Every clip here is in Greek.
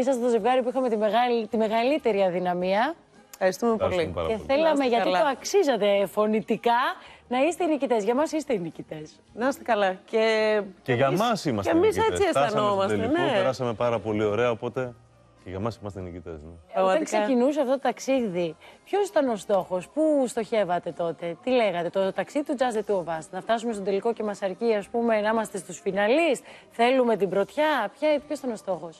Ήσασταν το ζευγάρι που είχαμε τη, μεγάλη, τη μεγαλύτερη αδυναμία. Ευχαριστούμε πολύ. Και θέλαμε, γιατί καλά. το αξίζατε φωνητικά, να είστε οι νικητές. Για μας είστε οι νικητές. Να είστε καλά. Και, και για μας είμαστε. Και εμείς έτσι αισθανόμαστε. ναι. Περάσαμε πάρα πολύ ωραία, οπότε και για μας είμαστε νικητές. Ναι. Ε, Όταν ξεκινούσε αυτό το ταξίδι, ποιος ήταν ο στόχος, πού στοχεύατε τότε, τι λέγατε, το ταξίδι του Just the Two of Us, να φτάσουμε στον τελικό και μας αρκεί, ας πούμε, να είμαστε στους φιναλίστ, θέλουμε την πρωτιά. Ποιος ήταν ο στόχος.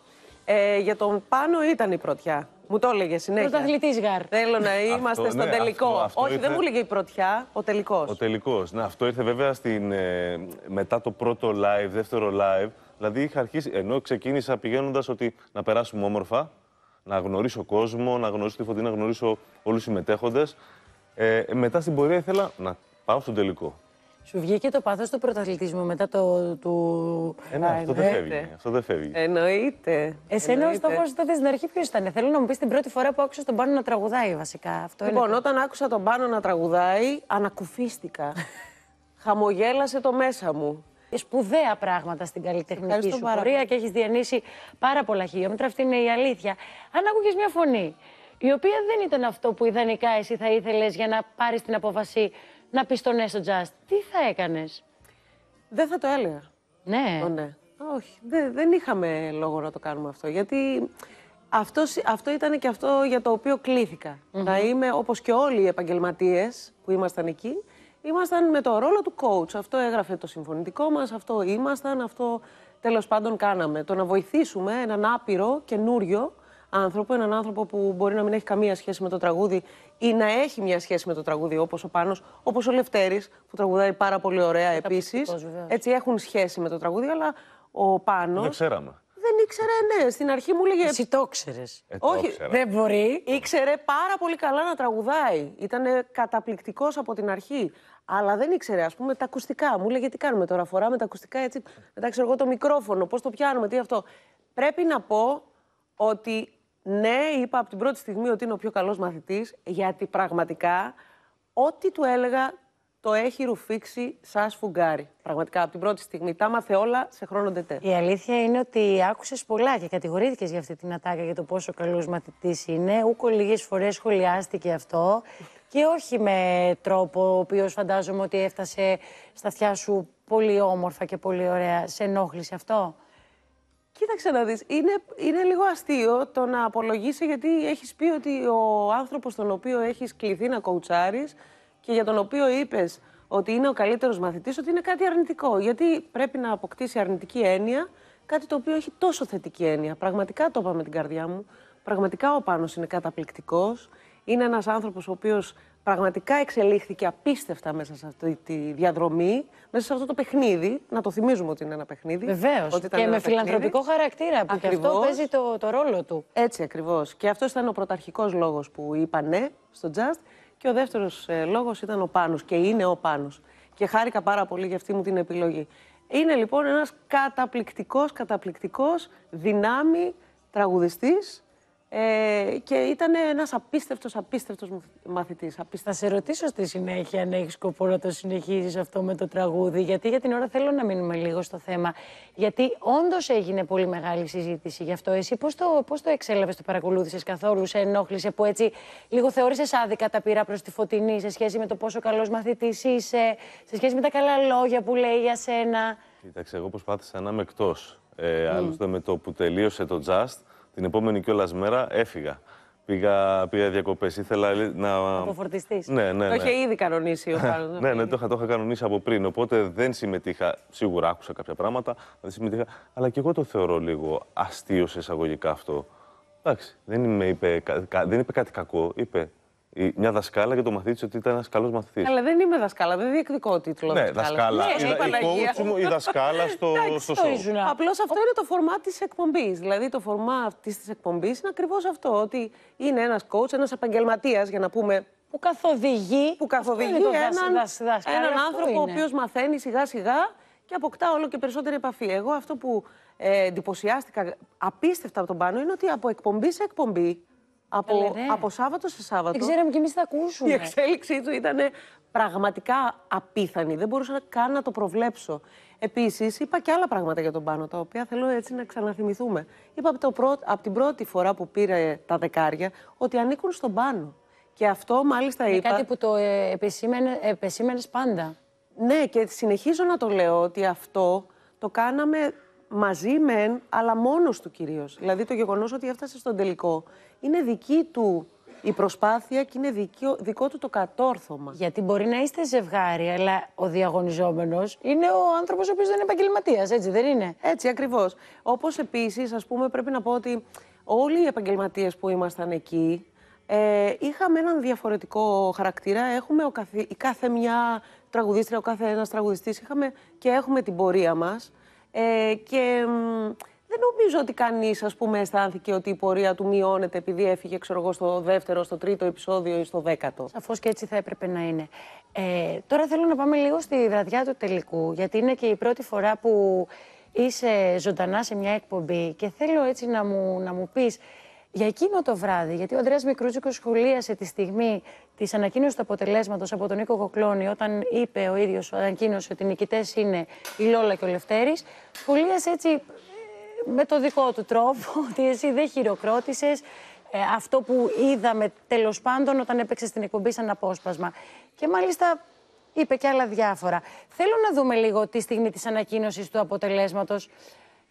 Ε, για τον πάνω ήταν η πρωτιά. Μου το έλεγε συνέχεια. Πρωταθλητής Γαρ. Θέλω να είμαστε στο στον ναι, τελικό. Όχι, δεν μου έλεγε η πρωτιά, ο τελικός. Ο τελικός. Ναι, αυτό ήρθε βέβαια στην, ε, μετά το πρώτο live, δεύτερο live. Δηλαδή είχα αρχίσει, ενώ ξεκίνησα πηγαίνοντας ότι να περάσουμε όμορφα, να γνωρίσω κόσμο, να γνωρίσω τη φωτή, να γνωρίσω όλους του συμμετέχοντες. Ε, μετά στην πορεία ήθελα να πάω στον τελικό. Σου βγήκε το πάθος του πρωταθλητισμού μετά το. Του... Ε, ναι, αυτό δεν φεύγει. Αυτό δεν φεύγει. Εννοείται. Εσένα ο στόχο τότε στην αρχή ποιος ήταν. Θέλω να μου πεις την πρώτη φορά που άκουσα τον πάνω να τραγουδάει βασικά. Αυτό λοιπόν, είναι... όταν άκουσα τον πάνω να τραγουδάει, ανακουφίστηκα. Χαμογέλασε το μέσα μου σπουδαία πράγματα στην καλλιτεχνική Ευχαριστώ σου πορεία και έχεις διανύσει πάρα πολλά χιλιόμετρα. Αυτή είναι η αλήθεια. Αν άκουγες μια φωνή, η οποία δεν ήταν αυτό που ιδανικά εσύ θα ήθελες για να πάρεις την απόφαση να πεις στον ναι Τζαστ, τι θα έκανες. Δεν θα το έλεγα. Ναι. ναι. Όχι. δεν είχαμε λόγο να το κάνουμε αυτό. Γιατί αυτός, αυτό ήταν και αυτό για το οποίο Να είμαι όπως και όλοι οι επαγγελματίες που ήμασταν εκεί. Ήμασταν με το ρόλο του coach. Αυτό έγραφε το συμφωνητικό μας, αυτό ήμασταν, αυτό τέλος πάντων κάναμε. Το να βοηθήσουμε έναν άπειρο καινούριο άνθρωπο, έναν άνθρωπο που μπορεί να μην έχει καμία σχέση με το τραγούδι ή να έχει μια σχέση με το τραγούδι, όπως ο Πάνος, όπως ο Λευτέρης, που τραγουδάει πάρα πολύ ωραία επίση. Έτσι έχουν σχέση με το τραγούδι, αλλά ο Πάνος... Δεν ξέραμε. Δεν ήξερε, ναι. Στην αρχή μου έλεγε. Εσύ το ήξερες. Ε, Όχι, δεν μπορεί. Ήξερε πάρα πολύ καλά να τραγουδάει. Ήταν καταπληκτικός από την αρχή. Αλλά δεν ήξερε, ας πούμε, τα ακουστικά. Μου έλεγε τι κάνουμε τώρα. Φοράμε τα ακουστικά έτσι. Μετά ξέρω εγώ το μικρόφωνο, πώς το πιάνουμε, τι αυτό. Πρέπει να πω ότι ναι, είπα από την πρώτη στιγμή ότι είναι ο πιο καλός μαθητής, γιατί πραγματικά ό,τι του έλεγα το έχει ρουφήξει σαν σφουγγάρι. Πραγματικά από την πρώτη στιγμή. Τα μάθε όλα σε χρόνο τετέ. Η αλήθεια είναι ότι άκουσες πολλά και κατηγορήθηκες για αυτή την ατάκα για το πόσο καλός μαθητής είναι. Ούκο λίγες φορές σχολιάστηκε αυτό. Και όχι με τρόπο ο οποίος φαντάζομαι ότι έφτασε στα αυτιά σου πολύ όμορφα και πολύ ωραία. Σε ενόχλησε αυτό. Κοίταξε να δεις, είναι, είναι λίγο αστείο το να απολογείσαι γιατί έχεις πει ότι ο άνθρωπος τον οποίο έχεις κληθεί να κοουτσάρεις και για τον οποίο είπες ότι είναι ο καλύτερος μαθητής, ότι είναι κάτι αρνητικό. Γιατί πρέπει να αποκτήσει αρνητική έννοια, κάτι το οποίο έχει τόσο θετική έννοια. Πραγματικά το είπα με την καρδιά μου. Πραγματικά ο Πάνος είναι καταπληκτικός. Είναι ένας άνθρωπος ο οποίος πραγματικά εξελίχθηκε απίστευτα μέσα σε αυτή τη διαδρομή, μέσα σε αυτό το παιχνίδι. Να το θυμίζουμε ότι είναι ένα παιχνίδι. Βεβαίως. Και με παιχνίδι. φιλανθρωπικό χαρακτήρα που και αυτό παίζει το, το ρόλο του. Έτσι ακριβώς. Και αυτός ήταν ο πρωταρχικός λόγος που είπα ναι στο Just. Και ο δεύτερος ε, λόγος ήταν ο Πάνος. και είναι ο Πάνος. Και χάρηκα πάρα πολύ για αυτή μου την επιλογή. Είναι λοιπόν ένας καταπληκτικός, καταπληκτικός δυνάμει τραγουδιστής, ε, και ήταν ένας απίστευτος, απίστευτος μαθητή. Θα σε ρωτήσω στη συνέχεια αν έχεις σκοπό να το συνεχίζεις αυτό με το τραγούδι. Γιατί για την ώρα θέλω να μείνουμε λίγο στο θέμα. Γιατί όντως έγινε πολύ μεγάλη συζήτηση γι' αυτό. Εσύ πώς το, πώς το εξέλαβες, το παρακολούθησες καθόλου, σε ενόχλησε που έτσι λίγο θεώρησες άδικα τα πειρά προς τη φωτεινή σε σχέση με το πόσο καλός μαθητής είσαι, σε σχέση με τα καλά λόγια που λέει για σένα. Κοίταξε, εγώ προσπάθησα να είμαι εκτός. Ε, mm. Άλλωστε με το που τελείωσε το Just. Την επόμενη κιόλας μέρα έφυγα. Πήγα, πήγα διακοπές. Ήθελα να. Αποφορτιστεί. Ναι, ναι, ναι. Το ναι. είχε ήδη κανονίσει ο Χάρη. ναι, ναι, το είχα, το είχα κανονίσει από πριν. Οπότε δεν συμμετείχα. Σίγουρα άκουσα κάποια πράγματα, δεν συμμετείχα. Αλλά και εγώ το θεωρώ λίγο αστείο σε εισαγωγικά αυτό. Εντάξει, δεν, είπε, δεν είπε κάτι κακό. Είπε μια δασκάλα για το μαθητή ότι ήταν ένας καλός μαθητής. Αλλά δεν είμαι δασκάλα, δεν διεκδικώ τίτλος. Ναι, δασκάλα. η ναι, coach μου, η δασκάλα στο, στο Απλώς αυτό είναι το φορμά της εκπομπής. Δηλαδή το φορμά αυτή της εκπομπής είναι ακριβώς αυτό. Ότι είναι ένας coach, ένας επαγγελματίας, για να πούμε που καθοδηγεί, που καθοδηγεί έναν, δασ, έναν άνθρωπο ο οποιο μαθαίνει σιγά σιγά και αποκτά όλο και περισσότερη επαφή. Εγώ αυτό που ε, εντυπωσιάστηκα απίστευτα από τον πάνω είναι ότι από εκπομπή σε εκπομπή από, ναι. από Σάββατο σε Σάββατο. Δεν ξέραμε κι εμείς τι θα ακούσουμε. Η εξέλιξή του ήταν πραγματικά απίθανη. Δεν μπορούσα καν να το προβλέψω. Επίσης, είπα και άλλα πράγματα για τον πάνω, τα οποία θέλω έτσι να ξαναθυμηθούμε. Είπα από, το πρω... από την πρώτη φορά που πήρε τα δεκάρια ότι ανήκουν στον πάνω. Και αυτό μάλιστα είπα. Είναι κάτι που το ε, επεσήμενες, πάντα. Ναι, και συνεχίζω να το λέω ότι αυτό το κάναμε μαζί μεν, αλλά μόνος του κυρίως. Δηλαδή το γεγονός ότι έφτασε στον τελικό είναι δική του η προσπάθεια και είναι δικό, δικό του το κατόρθωμα. Γιατί μπορεί να είστε ζευγάρι, αλλά ο διαγωνιζόμενος είναι ο άνθρωπος ο οποίος δεν είναι επαγγελματίας, έτσι δεν είναι. Έτσι ακριβώς. Όπως επίσης, ας πούμε, πρέπει να πω ότι όλοι οι επαγγελματίες που ήμασταν εκεί. Ε, είχαμε έναν διαφορετικό χαρακτήρα. Έχουμε ο καθε, η κάθε μια τραγουδίστρια, ο κάθε ένας τραγουδιστής. Είχαμε και έχουμε την πορεία μας. Ε, και δεν νομίζω ότι κανείς, ας πούμε, αισθάνθηκε ότι η πορεία του μειώνεται επειδή έφυγε, ξέρω εγώ, στο δεύτερο, στο τρίτο επεισόδιο ή στο δέκατο. Σαφώς και έτσι θα έπρεπε να είναι. Ε, τώρα θέλω να πάμε λίγο στη βραδιά του τελικού, γιατί είναι και η πρώτη φορά που είσαι ζωντανά σε μια εκπομπή και θέλω έτσι να μου, να μου πεις για εκείνο το βράδυ, γιατί ο Ανδρέας Μικρούτσικος σχολίασε τη στιγμή της ανακοίνωσης του αποτελέσματος από τον Νίκο Κοκλώνη, όταν είπε ο ίδιος, ανακοίνωσε ότι οι νικητές είναι η Λόλα και ο Λευτέρης, σχολίασε έτσι ε, με το δικό του τρόπο, ότι εσύ δεν χειροκρότησες ε, αυτό που είδαμε τέλος πάντων όταν έπαιξες στην εκπομπή σαν απόσπασμα. Και μάλιστα είπε και άλλα διάφορα. Θέλω να δούμε λίγο τη στιγμή της ανακοίνωσης του αποτελέσματος.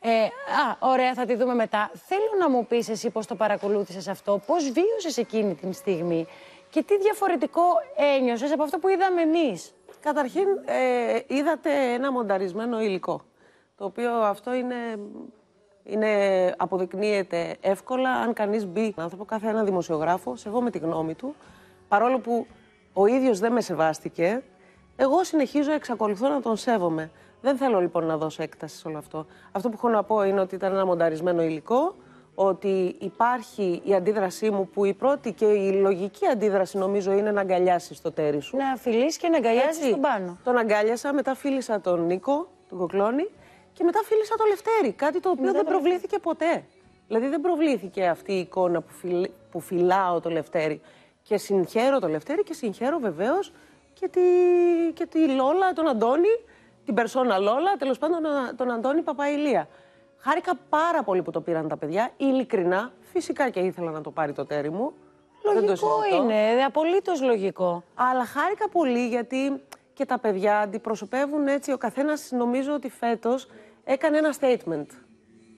Ε, α, ωραία, θα τη δούμε μετά. Θέλω να μου πεις εσύ πώς το παρακολούθησες αυτό, πώς βίωσες εκείνη την στιγμή και τι διαφορετικό ένιωσες από αυτό που είδαμε εμείς. Καταρχήν, ε, είδατε ένα μονταρισμένο υλικό. Το οποίο αυτό είναι, είναι, αποδεικνύεται εύκολα αν κανείς μπει. Να θα πω κάθε ένα δημοσιογράφο, με τη γνώμη του. Παρόλο που ο ίδιος δεν με σεβάστηκε, εγώ συνεχίζω, εξακολουθώ να τον σέβομαι. Δεν θέλω λοιπόν να δώσω έκταση σε όλο αυτό. Αυτό που έχω να πω είναι ότι ήταν ένα μονταρισμένο υλικό, ότι υπάρχει η αντίδρασή μου που η πρώτη και η λογική αντίδραση νομίζω είναι να αγκαλιάσει το τέρι σου. Να φιλήσει και να αγκαλιάσει τον πάνω. Τον αγκάλιασα, μετά φίλησα τον Νίκο, τον κοκλώνη, και μετά φίλησα τον Λευτέρη. Κάτι το οποίο δεν προβλήθηκε ποτέ. Δηλαδή δεν προβλήθηκε αυτή η εικόνα που, φιλ... που το Λευτέρη. Και συγχαίρω το Λευτέρη και συγχαίρω βεβαίως και τη... και τη Λόλα, τον Αντώνη την Περσόνα Λόλα, τέλος πάντων τον Αντώνη Παπαηλία. Χάρηκα πάρα πολύ που το πήραν τα παιδιά, ειλικρινά. Φυσικά και ήθελα να το πάρει το τέρι μου. Λογικό είναι, ε, απολύτως λογικό. Αλλά χάρηκα πολύ γιατί και τα παιδιά αντιπροσωπεύουν έτσι. Ο καθένας νομίζω ότι φέτος έκανε ένα statement.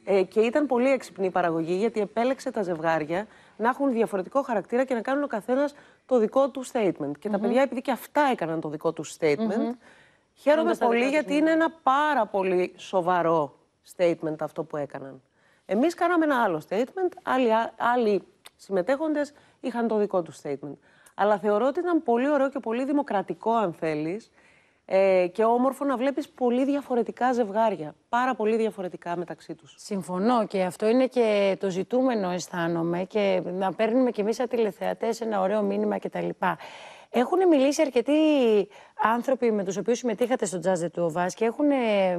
Ε, και ήταν πολύ έξυπνη η παραγωγή γιατί επέλεξε τα ζευγάρια να έχουν διαφορετικό χαρακτήρα και να κάνουν ο καθένας το δικό του statement. Και τα παιδιά, επειδή και αυτά έκαναν το δικό τους statement, Χαίρομαι πολύ γιατί είναι ένα πάρα πολύ σοβαρό statement αυτό που έκαναν. Εμείς κάναμε ένα άλλο statement, άλλοι, άλλοι συμμετέχοντες είχαν το δικό τους statement. Αλλά θεωρώ ότι ήταν πολύ ωραίο και πολύ δημοκρατικό, αν θέλεις, ε, και όμορφο να βλέπεις πολύ διαφορετικά ζευγάρια. Πάρα πολύ διαφορετικά μεταξύ τους. Συμφωνώ και αυτό είναι και το ζητούμενο αισθάνομαι και να παίρνουμε κι εμείς σαν τηλεθεατές ένα ωραίο μήνυμα κτλ. Έχουν μιλήσει αρκετοί άνθρωποι με τους οποίους συμμετείχατε στο Jazz του ΟΒΑΣ και έχουν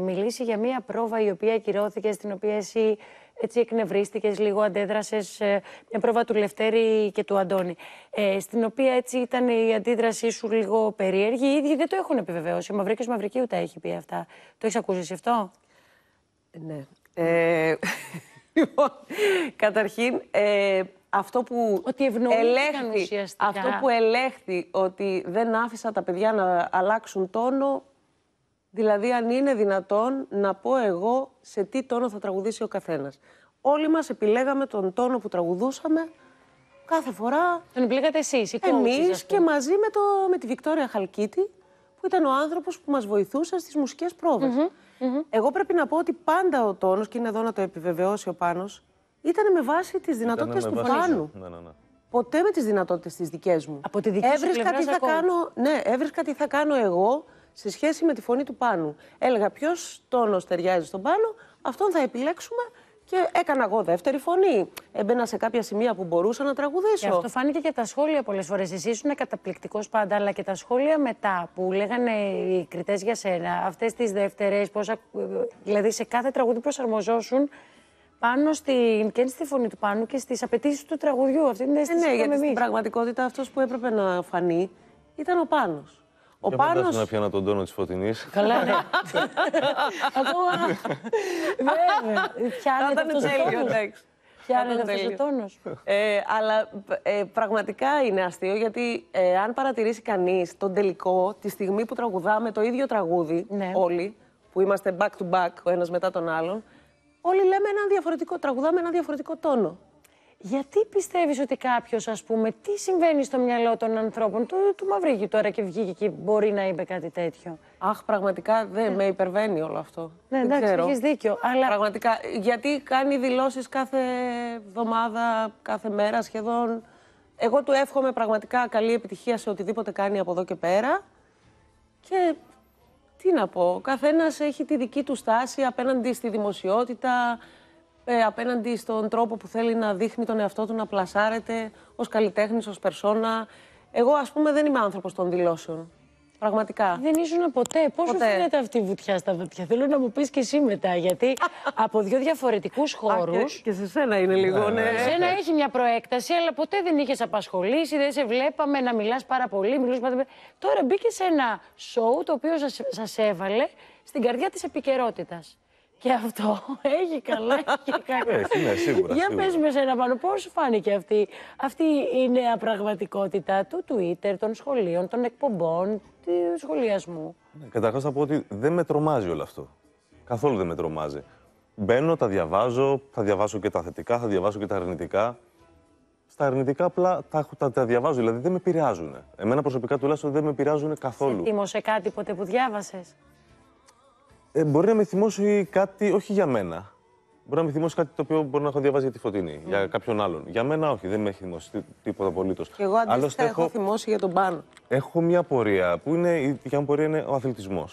μιλήσει για μία πρόβα η οποία ακυρώθηκε, στην οποία εσύ έτσι εκνευρίστηκες λίγο, αντέδρασες. Ε, μια πρόβα του Λευτέρη και του Αντώνη. Ε, στην οποία έτσι ήταν η αντίδρασή σου λίγο περίεργη. Οι ίδιοι δεν το έχουν επιβεβαιώσει. Ο Μαυρίκιο Μαυρική τα έχει πει αυτά. Το έχεις ακούσει αυτό. Ναι. Ε, λοιπόν, καταρχήν, ε, αυτό που, ότι ελέγχθη, αυτό που ελέγχθη ότι δεν άφησα τα παιδιά να αλλάξουν τόνο, δηλαδή αν είναι δυνατόν να πω εγώ σε τι τόνο θα τραγουδήσει ο καθένας. Όλοι μας επιλέγαμε τον τόνο που τραγουδούσαμε κάθε φορά. Τον επιλέγατε εσείς, οι Εμείς και μαζί με, το, με τη Βικτόρια Χαλκίτη, που ήταν ο άνθρωπος που μας βοηθούσε στις μουσικές πρόβες. Εγώ πρέπει να πω ότι πάντα ο τόνος, και είναι εδώ να το επιβεβαιώσει ο Πάνος, ήταν με βάση τις δυνατότητε του πάνου. Ναι, ναι, ναι. Ποτέ με τις δυνατότητες τις δικές μου. Από τη δική έβρισκα τι θα κάνω, Ναι, έβρισκα τι θα κάνω εγώ σε σχέση με τη φωνή του Πάνου. Έλεγα ποιος τόνος ταιριάζει στον πάνω, αυτόν θα επιλέξουμε και έκανα εγώ δεύτερη φωνή. Έμπαινα σε κάποια σημεία που μπορούσα να τραγουδήσω. Και αυτό φάνηκε και τα σχόλια πολλές φορές. Εσύ ήσουν καταπληκτικός πάντα, αλλά και τα σχόλια μετά που λέγανε οι κριτές για σένα, αυτές τις δεύτερες, Δηλαδή σε κάθε τραγούδι προσαρμοζόσουν πάνω στην, και στη φωνή του πάνω και στις απαιτήσεις του τραγουδιού. Αυτή την αίσθηση ε, ναι, ναι, γιατί στην πραγματικότητα αυτός που έπρεπε να φανεί ήταν ο πάνω. Ο Για να πιάνω τον τόνο της φωτεινής. Καλά, ναι. Ακόμα. Βέβαια. Πιάνεται αυτός ο τόνος. Πιάνεται αυτός τόνος. Ε, αλλά ε, πραγματικά είναι αστείο, γιατί ε, αν παρατηρήσει κανείς τον τελικό, τη στιγμή που τραγουδάμε το ίδιο τραγούδι, ναι. όλοι, που είμαστε back to back ο ένας μετά τον άλλον, όλοι λέμε ένα διαφορετικό, τραγουδάμε ένα διαφορετικό τόνο. Γιατί πιστεύεις ότι κάποιος, ας πούμε, τι συμβαίνει στο μυαλό των ανθρώπων, του, του Μαυρίγιου τώρα και βγήκε και μπορεί να είπε κάτι τέτοιο. Αχ, πραγματικά δεν ναι. με υπερβαίνει όλο αυτό. Ναι, δεν εντάξει, έχεις δίκιο. Αλλά... Πραγματικά, γιατί κάνει δηλώσεις κάθε εβδομάδα, κάθε μέρα σχεδόν. Εγώ του εύχομαι πραγματικά καλή επιτυχία σε οτιδήποτε κάνει από εδώ και πέρα. Και τι να πω, ο καθένας έχει τη δική του στάση απέναντι στη δημοσιότητα, ε, απέναντι στον τρόπο που θέλει να δείχνει τον εαυτό του να πλασάρεται ως καλλιτέχνης, ως περσόνα. Εγώ ας πούμε δεν είμαι άνθρωπος των δηλώσεων. Πραγματικά. Δεν ήσουν ποτέ. Πώ σου φαίνεται αυτή η βουτιά στα βουτιά. Θέλω να μου πεις και εσύ μετά. Γιατί από δύο διαφορετικούς χώρου. Και, και σε σένα είναι λίγο, ε, ναι. Σε σένα έχει μια προέκταση, αλλά ποτέ δεν είχες απασχολήσει, δεν σε βλέπαμε να μιλάς πάρα πολύ. Τώρα μπήκες σε ένα σοου το οποίο σας έβαλε στην καρδιά της επικαιρότητας. Και αυτό έχει καλά και κακά. Έχει, ε, ναι, ναι, σίγουρα. Για πες με σένα πάνω, πώς σου φάνηκε αυτή, αυτή η νέα πραγματικότητα του Twitter, των σχολείων, των εκπομπών, του σχολιασμού. Ναι, καταρχάς θα πω ότι δεν με τρομάζει όλο αυτό. Καθόλου δεν με τρομάζει. Μπαίνω, τα διαβάζω, θα διαβάσω και τα θετικά, θα διαβάσω και τα αρνητικά. Στα αρνητικά απλά τα, τα, τα διαβάζω, δηλαδή δεν με πειράζουν. Εμένα προσωπικά τουλάχιστον δεν με πειράζουν καθόλου. Σε σε κάτι ποτέ που διάβασες ε, μπορεί να με θυμώσει κάτι, όχι για μένα. Μπορεί να με θυμώσει κάτι το οποίο μπορεί να έχω διαβάσει για τη φωτεινή, για κάποιον άλλον. Για μένα όχι, δεν με έχει θυμώσει τίποτα απολύτως. Και εγώ αντίστοιχα έχω... έχω θυμώσει για τον πάνω. Έχω μια πορεία που είναι, η δικιά μου πορεία είναι ο αθλητισμός.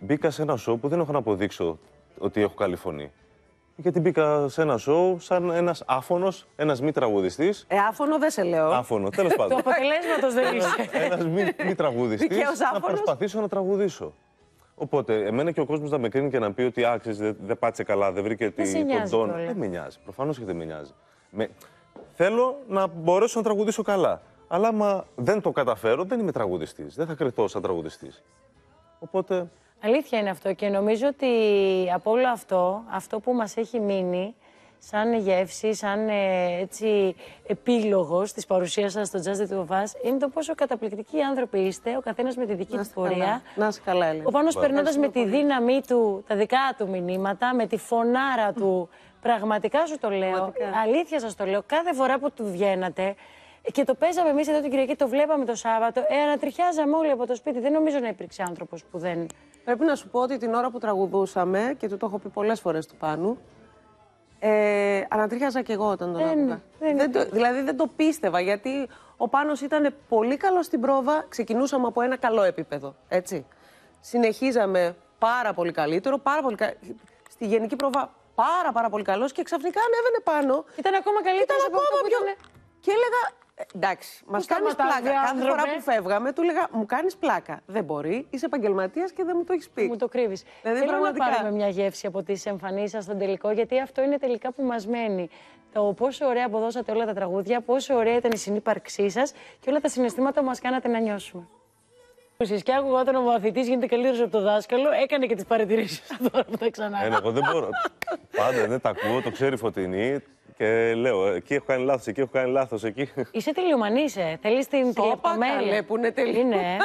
Μπήκα σε ένα σοου που δεν έχω να αποδείξω ότι έχω καλή φωνή. Γιατί μπήκα σε ένα σοου σαν ένας άφωνος, ένας μη τραγουδιστής. Ε, άφωνο δεν σε λέω. Άφωνο, τέλος πάντων. Το αποτελέσματος δεν είσαι. Ένας μη, μη τραγουδιστής. να προσπαθήσω να τραγουδήσω. Οπότε, εμένα και ο κόσμος να με κρίνει και να πει ότι άξιζε, δεν δε πάτησε καλά, δεν βρήκε τον τόνο. Δεν με νοιάζει. Προφανώς και δεν με νοιάζει. Θέλω να μπορέσω να τραγουδήσω καλά. Αλλά άμα δεν το καταφέρω, δεν είμαι τραγουδιστής. Δεν θα κρυθώ σαν τραγουδιστής. Οπότε. Αλήθεια είναι αυτό και νομίζω ότι από όλο αυτό, αυτό που μας έχει μείνει σαν γεύση, σαν ε, έτσι, επίλογος της παρουσίας σας στο Just The Two Us είναι το πόσο καταπληκτικοί άνθρωποι είστε, ο καθένας με τη δική του πορεία. Να είσαι καλά, Ο Πάνος περνώντας με τη δύναμή του τα δικά του μηνύματα, με τη φωνάρα του, πραγματικά σου το λέω, αλήθεια σας το λέω, κάθε φορά που του βγαίνατε, και το παίζαμε εμείς εδώ την Κυριακή, το βλέπαμε το Σάββατο. Ε, ανατριχιάζαμε όλοι από το σπίτι. Δεν νομίζω να υπήρξε άνθρωπος που δεν. Πρέπει να σου πω ότι την ώρα που τραγουδούσαμε, και του το έχω πει πολλές φορές του πάνω, ε, ανατρίχιαζα και εγώ όταν τον άκουγα. δηλαδή δεν το πίστευα γιατί ο Πάνος ήταν πολύ καλός στην πρόβα. Ξεκινούσαμε από ένα καλό επίπεδο, έτσι. Συνεχίζαμε πάρα πολύ καλύτερο, πάρα πολύ κα... στη γενική πρόβα πάρα πάρα πολύ καλός και ξαφνικά ανέβαινε πάνω. Ήταν ακόμα καλύτερος. ήταν ακόμα από ήταν... Και έλεγα, Εντάξει, μα κάνει πλάκα. Κάθε φορά που φεύγαμε, του έλεγα, Μου κάνεις πλάκα. Δεν μπορεί, είσαι επαγγελματίας και δεν μου το έχεις πει. Μου το κρύβεις. Δηλαδή, Θέλω πραγματικά... να πάρουμε μια γεύση από τις εμφανίσεις σας στον τελικό, γιατί αυτό είναι τελικά που μας μένει. Το πόσο ωραία αποδώσατε όλα τα τραγούδια, πόσο ωραία ήταν η συνύπαρξή σας και όλα τα συναισθήματα που μας κάνατε να νιώσουμε. Και άκουγα όταν ο μαθητής γίνεται καλύτερος από το δάσκαλο, έκανε και τις παρατηρήσεις τώρα που τα ξανά. εγώ δεν μπορώ. Πάντα δεν τα ακούω, το ξέρει φωτεινή. Και λέω, εκεί έχω κάνει λάθος, εκεί έχω κάνει λάθος. Εκεί... Είσαι τελειωμανή, ε. Θέλεις την καλέ που είναι τελειωμανή.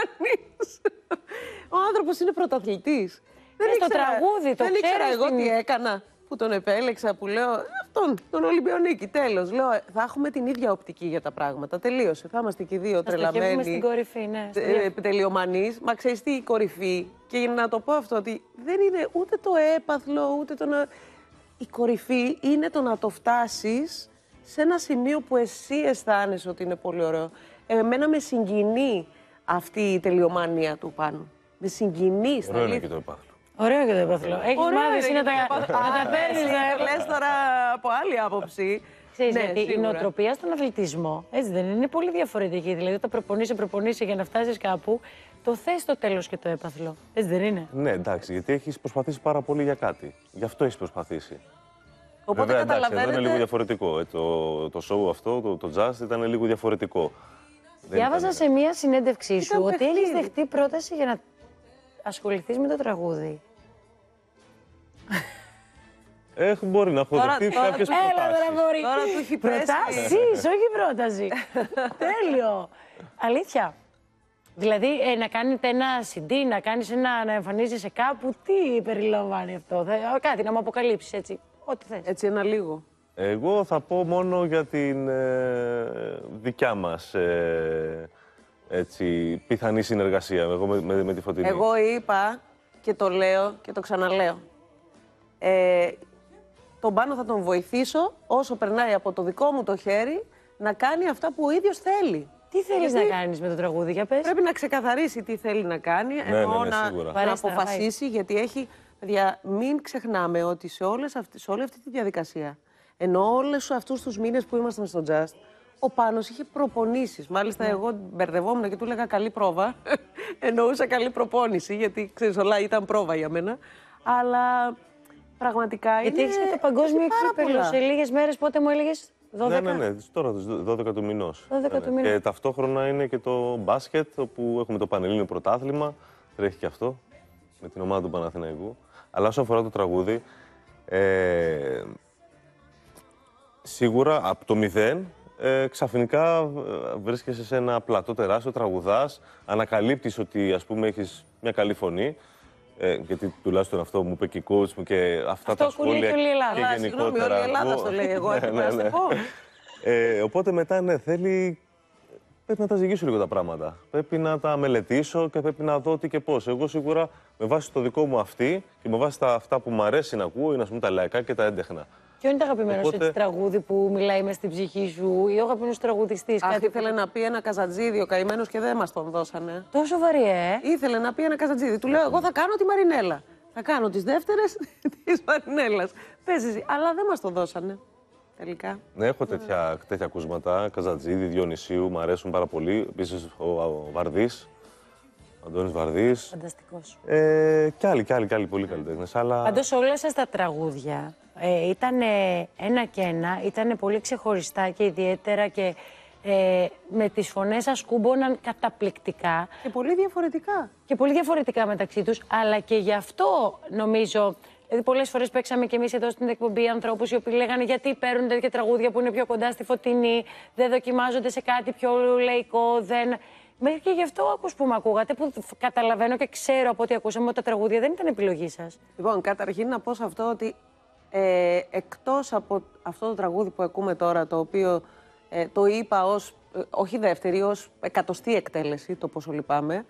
Ο άνθρωπος είναι πρωταθλητής. Ε, δεν είναι το τραγούδι, το Δεν ήξερα εγώ τι έκανα που τον επέλεξα, που λέω αυτόν, τον Ολυμπιονίκη. Τέλος. Λέω, «Ε, θα έχουμε την ίδια οπτική για τα πράγματα. Τελείωσε. Θα είμαστε και οι δύο τρελαμένοι. στην κορυφή, ναι. Ε, Μα ξέρεις τι η κορυφή. Και να το πω αυτό, ότι δεν είναι ούτε το έπαθλο, ούτε το να η κορυφή είναι το να το φτάσεις σε ένα σημείο που εσύ αισθάνεσαι ότι είναι πολύ ωραίο. Εμένα με συγκινεί αυτή η τελειομανία του πάνω. Με συγκινεί στα Ωραίο είναι και το επάθλο. Ωραίο και το επάθλο. Έχει μάθει να τα Να ε, Λες τώρα από άλλη άποψη. Ξέρεις, ναι, η νοοτροπία στον αθλητισμό έτσι δεν είναι πολύ διαφορετική. Δηλαδή, όταν προπονείσαι, προπονείσαι για να φτάσεις κάπου, το θες το τέλος και το έπαθλο. Έτσι δεν είναι. Ναι, εντάξει, γιατί έχεις προσπαθήσει πάρα πολύ για κάτι. Γι' αυτό έχεις προσπαθήσει. Οπότε Βέβαια, καταλαβαίνετε... εντάξει, είναι λίγο διαφορετικό. Ε, το, το show αυτό, το, το jazz ήταν λίγο διαφορετικό. Διάβαζα σε μία συνέντευξή σου ότι έχεις δεχτεί πρόταση για να ασχοληθείς με το τραγούδι. Έχω μπορεί να έχω δεχτεί κάποιε προτάσει. Έλα, τώρα μπορεί. Τώρα έχει προτάσεις. όχι πρόταση. Τέλειο. Αλήθεια. Δηλαδή ε, να κάνετε ένα CD, να κάνεις ένα, να εμφανίζεσαι κάπου, τι περιλαμβάνει αυτό, θα, κάτι να μου αποκαλύψεις έτσι, ό,τι θες. Έτσι ένα λίγο. Εγώ θα πω μόνο για την ε, δικιά μας ε, έτσι, πιθανή συνεργασία εγώ με, με, τη Φωτεινή. Εγώ είπα και το λέω και το ξαναλέω. Ε, τον πάνω θα τον βοηθήσω όσο περνάει από το δικό μου το χέρι να κάνει αυτά που ο ίδιος θέλει. Τι θέλεις να κάνεις με το τραγούδι, για πες. Πρέπει να ξεκαθαρίσει τι θέλει να κάνει, ναι, ενώ ναι, ναι, να, να αποφασίσει, γιατί έχει. Μην ξεχνάμε ότι σε, όλες αυτή, σε όλη αυτή τη διαδικασία, ενώ όλου αυτούς τους μήνες που ήμασταν στο Just, ο Πάνος είχε προπονήσεις. Μάλιστα, ναι. εγώ μπερδευόμουν και του έλεγα καλή πρόβα. Εννοούσα καλή προπόνηση, γιατί ξέρεις, όλα ήταν πρόβα για μένα. Αλλά πραγματικά γιατί είναι. Γιατί έχεις και το παγκόσμιο κύκλο. Σε λίγες μέρες πότε μου έλεγες 12... Ναι, ναι, ναι, τώρα 12 του μηνός. 12 ε, του μηνός. Και ε, ταυτόχρονα είναι και το μπάσκετ, όπου έχουμε το Πανελλήνιο Πρωτάθλημα. Τρέχει και αυτό με την ομάδα του Παναθηναϊκού. Αλλά όσον αφορά το τραγούδι, ε, σίγουρα από το μηδέν ε, ξαφνικά βρίσκεσαι σε ένα πλατό τεράστιο, τραγουδάς, ανακαλύπτεις ότι ας πούμε έχεις μια καλή φωνή ε, γιατί τουλάχιστον αυτό μου είπε και η coach μου και αυτά αυτό τα σχόλια. Αυτό και όλη η Ελλάδα. Συγγνώμη, όλη η Ελλάδα το λέει εγώ. ναι, ναι, ναι. Ε, οπότε μετά, ναι, θέλει... Πρέπει να τα ζυγίσω λίγο τα πράγματα. Πρέπει να τα μελετήσω και πρέπει να δω τι και πώς. Εγώ σίγουρα με βάση το δικό μου αυτή και με βάση τα αυτά που μου αρέσει να ακούω είναι ας πούμε τα λαϊκά και τα έντεχνα. Ποιο είναι το αγαπημένο Οπότε... τραγούδι που μιλάει μες στην ψυχή σου ή ο αγαπημένος τραγουδιστής. Κάτι ήθελε να πει ένα καζατζίδι ο καημένος και δεν μας τον δώσανε. Τόσο βαρύ, ε. Ήθελε να πει ένα καζατζίδι. Του λέω: Εγώ θα κάνω τη Μαρινέλα. Θα κάνω τις δεύτερες της Μαρινέλας. Παίζει. Αλλά δεν μας τον δώσανε. Τελικά. Ναι, έχω τέτοια, τέτοια κούσματα. Καζατζίδι, Διονυσίου, μου αρέσουν πάρα πολύ. Επίσης ο, ο Βαρδί. Αντώνη Βαρδί. Φανταστικός. Ε, κι άλλοι, κι άλλοι, κι άλλοι πολύ καλλιτέχνες. Αλλά... Πάντως όλα σας τα τραγούδια ε, ήταν ένα και ένα, ήταν πολύ ξεχωριστά και ιδιαίτερα και ε, με τις φωνές σας κούμποναν καταπληκτικά. Και πολύ διαφορετικά. Και πολύ διαφορετικά μεταξύ τους, αλλά και γι' αυτό νομίζω... Δηλαδή, πολλές φορές παίξαμε κι εμείς εδώ στην εκπομπή ανθρώπους οι οποίοι λέγανε γιατί παίρνουν τέτοια τραγούδια που είναι πιο κοντά στη φωτεινή, δεν δοκιμάζονται σε κάτι πιο λαϊκό, δεν. Μέχρι και γι' αυτό ακούς που με ακούγατε, που καταλαβαίνω και ξέρω από ό,τι ακούσαμε ότι τα τραγούδια δεν ήταν επιλογή σας. Λοιπόν, καταρχήν να πω σε αυτό ότι ε, εκτός από αυτό το τραγούδι που ακούμε τώρα, το οποίο ε, το είπα ως, ε, όχι δεύτερη, ως εκατοστή εκτέλεση, το πόσο λυπάμαι,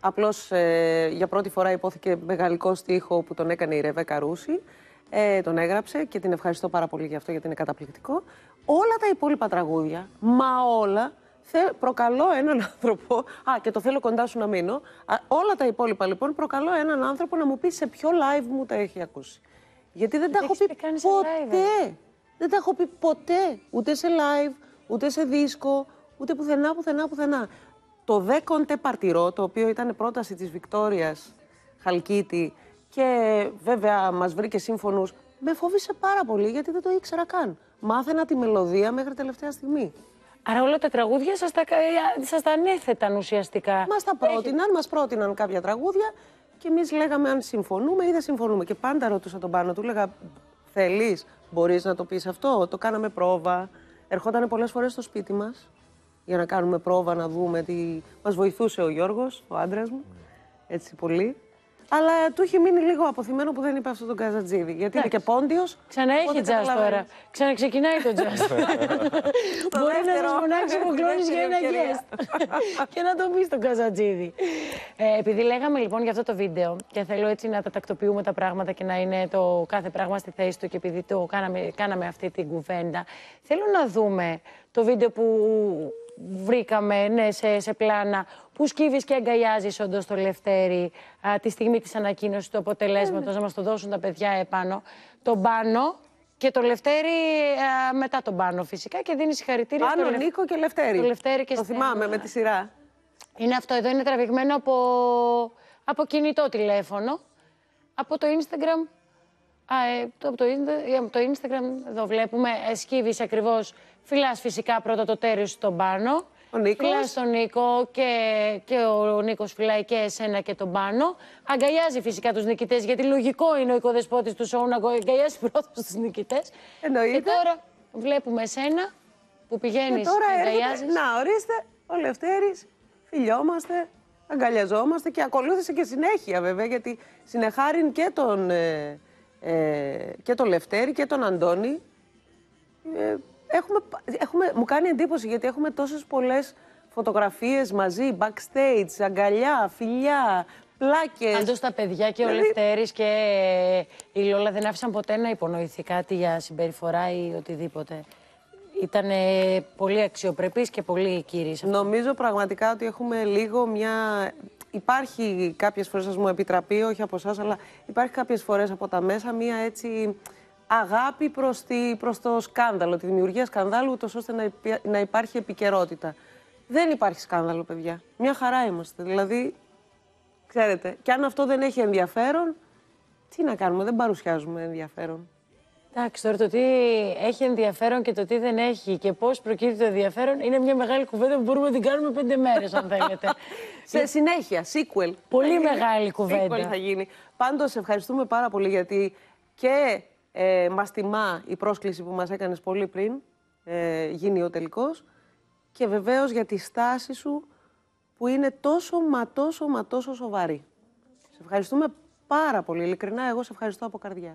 απλώς ε, για πρώτη φορά υπόθηκε μεγαλικό στίχο που τον έκανε η Ρεβέ Καρούση, τον έγραψε και την ευχαριστώ πάρα πολύ για αυτό γιατί είναι καταπληκτικό. Όλα τα υπόλοιπα τραγούδια, μα όλα, Θε, προκαλώ έναν άνθρωπο. Α, και το θέλω κοντά σου να μείνω. Α, όλα τα υπόλοιπα λοιπόν προκαλώ έναν άνθρωπο να μου πει σε ποιο live μου τα έχει ακούσει. Γιατί δεν τα έχω πει ποτέ. Δεν τα έχω πει ποτέ. Ούτε σε live, ούτε σε δίσκο, ούτε πουθενά, πουθενά, πουθενά. Το δέκοντε παρτυρό, το οποίο ήταν πρόταση της Βικτόριας Χαλκίτη και βέβαια μας βρήκε σύμφωνους, με φόβησε πάρα πολύ γιατί δεν το ήξερα καν. Μάθαινα τη μελωδία μέχρι τελευταία στιγμή. Άρα όλα τα τραγούδια σας τα, ε, ε, σας ανέθεταν ουσιαστικά. Μας τα πρότειναν, Έχει... μας πρότειναν κάποια τραγούδια και εμείς λέγαμε αν συμφωνούμε ή δεν συμφωνούμε. Και πάντα ρωτούσα τον πάνω του, λέγα Θέλεις, μπορείς να το πεις αυτό. Το κάναμε πρόβα. Ερχόταν πολλές φορές στο σπίτι μας για να κάνουμε πρόβα, να δούμε τι. Μας βοηθούσε ο Γιώργος, ο άντρας μου, έτσι πολύ. Αλλά του έχει μείνει λίγο αποθυμένο που δεν είπε αυτό τον Καζατζίδη. Γιατί είναι και πόντιος. Ξανά έχει τζαζ τώρα. Ξαναξεκινάει το τζαζ. Μπορεί να σα φωνάξει που κλώνει για ένα γκέστ. και να το πεις τον Καζατζίδη. Ε, επειδή λέγαμε λοιπόν για αυτό το βίντεο και θέλω έτσι να τα τακτοποιούμε τα πράγματα και να είναι το κάθε πράγμα στη θέση του και επειδή το κάναμε, κάναμε αυτή την κουβέντα, θέλω να δούμε το βίντεο που βρήκαμε ναι, σε, σε πλάνα που σκύβεις και αγκαλιάζεις όντως το Λευτέρι τη στιγμή της ανακοίνωσης του αποτελέσματος, να μας το δώσουν τα παιδιά επάνω. Τον πάνω και το Λευτέρι μετά τον πάνω φυσικά και δίνει συγχαρητήρια στον Νίκο και Λευτέρι. Το, Λευτέρι και το θυμάμαι με τη σειρά. Είναι αυτό εδώ, είναι τραβηγμένο από, από κινητό τηλέφωνο, από το Instagram. από ε, το, το, ε, το Instagram εδώ βλέπουμε, ε, Σκύβεις ακριβώς, Φυλάς φυσικά πρώτα το τέρι στον πάνω ο στον Νίκο και, και ο Νίκος φυλάει και εσένα και τον πάνω. Αγκαλιάζει φυσικά τους νικητές, γιατί λογικό είναι ο οικοδεσπότης του σοου να αγκαλιάσει πρώτος τους νικητές. Εννοείται. Και τώρα βλέπουμε εσένα που πηγαίνεις. Και τώρα αγκαλιάζεις. Να, ορίστε, ο Λευτέρης, φιλιόμαστε, αγκαλιαζόμαστε και ακολούθησε και συνέχεια βέβαια, γιατί συνεχάριν και τον, ε, ε και τον Λευτέρη και τον Αντώνη. Ε, Έχουμε, έχουμε, μου κάνει εντύπωση γιατί έχουμε τόσες πολλές φωτογραφίες μαζί, backstage, αγκαλιά, φιλιά, πλάκες. Αντός τα παιδιά και ο δηλαδή- Λευτέρης και η Λόλα δεν άφησαν ποτέ να υπονοηθεί κάτι για συμπεριφορά ή οτιδήποτε. Ήταν πολύ αξιοπρεπής και πολύ κύριε. Νομίζω πραγματικά ότι έχουμε λίγο μια... Υπάρχει κάποιες φορές, σας μου επιτραπεί, όχι από εσάς, αλλά υπάρχει κάποιες φορές από τα μέσα μια έτσι αγάπη προς, τη, προς το σκάνδαλο, τη δημιουργία σκανδάλου, ούτως ώστε να, να υπάρχει επικαιρότητα. Δεν υπάρχει σκάνδαλο, παιδιά. Μια χαρά είμαστε. Δηλαδή, ξέρετε, και αν αυτό δεν έχει ενδιαφέρον, τι να κάνουμε, δεν παρουσιάζουμε ενδιαφέρον. Εντάξει, τώρα το τι έχει ενδιαφέρον και το τι δεν έχει και πώς προκύπτει το ενδιαφέρον είναι μια μεγάλη κουβέντα που μπορούμε να την κάνουμε πέντε μέρες, αν θέλετε. Σε συνέχεια, sequel. Πολύ μεγάλη κουβέντα. Sequel θα γίνει. Πάντως, ευχαριστούμε πάρα πολύ γιατί και ε, Μας τιμά η πρόσκληση που μας έκανες πολύ πριν ε, γίνει ο τελικός. Και βεβαίως για τη στάση σου που είναι τόσο μα τόσο μα τόσο σοβαρή. Σε ευχαριστούμε πάρα πολύ. Ειλικρινά, εγώ σε ευχαριστώ από καρδιά.